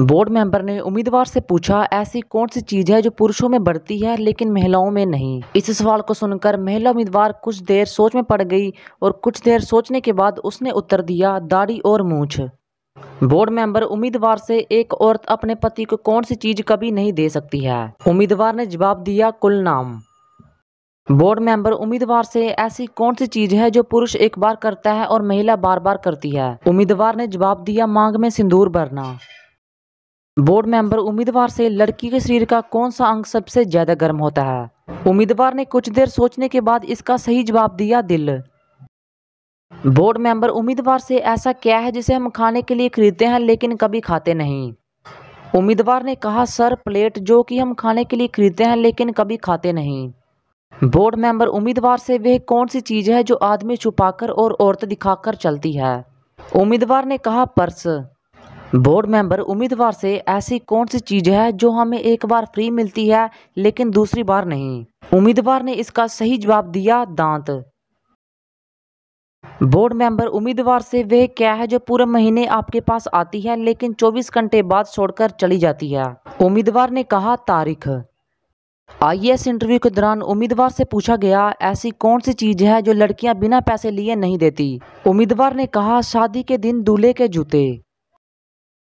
board member ने उम्मीदवार से पूछा ऐसी कौन सी चीज है जो पुरुषों में बढ़ती है लेकिन महिलाओं में नहीं इस सवाल को सुनकर महिला उम्मीदवार कुछ देर सोच में पड़ गई और कुछ देर सोचने के बाद उसने उत्तर दिया दाढ़ी और मूछ बोर्ड मेंबर उम्मीदवार से एक औरत अपने पति को कौन सी चीज कभी नहीं दे सकती है उम्मीदवार ने जवाब दिया कुल नाम बोर्ड मेंबर उम्मीदवार से ऐसी कौन सी चीज है जो पुरुष एक बार करता है और महिला बार बार करती है उम्मीदवार ने जवाब दिया मांग में सिंदूर भरना बोर्ड मेंबर उम्मीदवार से लड़की के शरीर का कौन सा अंग सबसे ज़्यादा गर्म होता है उम्मीदवार ने कुछ देर सोचने के बाद इसका सही जवाब दिया दिल बोर्ड मेंबर उम्मीदवार से ऐसा क्या है जिसे हम खाने के लिए खरीदते हैं लेकिन कभी खाते नहीं उम्मीदवार ने कहा सर प्लेट जो कि हम खाने के लिए खरीदते हैं लेकिन कभी खाते नहीं बोर्ड मेंबर उम्मीदवार से वह कौन सी चीज़ है जो आदमी छुपाकर और औरत दिखाकर चलती है उम्मीदवार ने कहा पर्स बोर्ड मेंबर उम्मीदवार से ऐसी कौन सी चीज़ है जो हमें एक बार फ्री मिलती है लेकिन दूसरी बार नहीं उम्मीदवार ने इसका सही जवाब दिया दांत बोर्ड मेंबर उम्मीदवार से वह क्या है जो पूरे महीने आपके पास आती है लेकिन 24 घंटे बाद छोड़कर चली जाती है उम्मीदवार ने कहा तारीख आईएएस इंटरव्यू e के दौरान उम्मीदवार से पूछा गया ऐसी कौन सी चीज़ है जो लड़कियां बिना पैसे लिए नहीं देती उम्मीदवार ने कहा शादी के दिन दूल्हे के जूते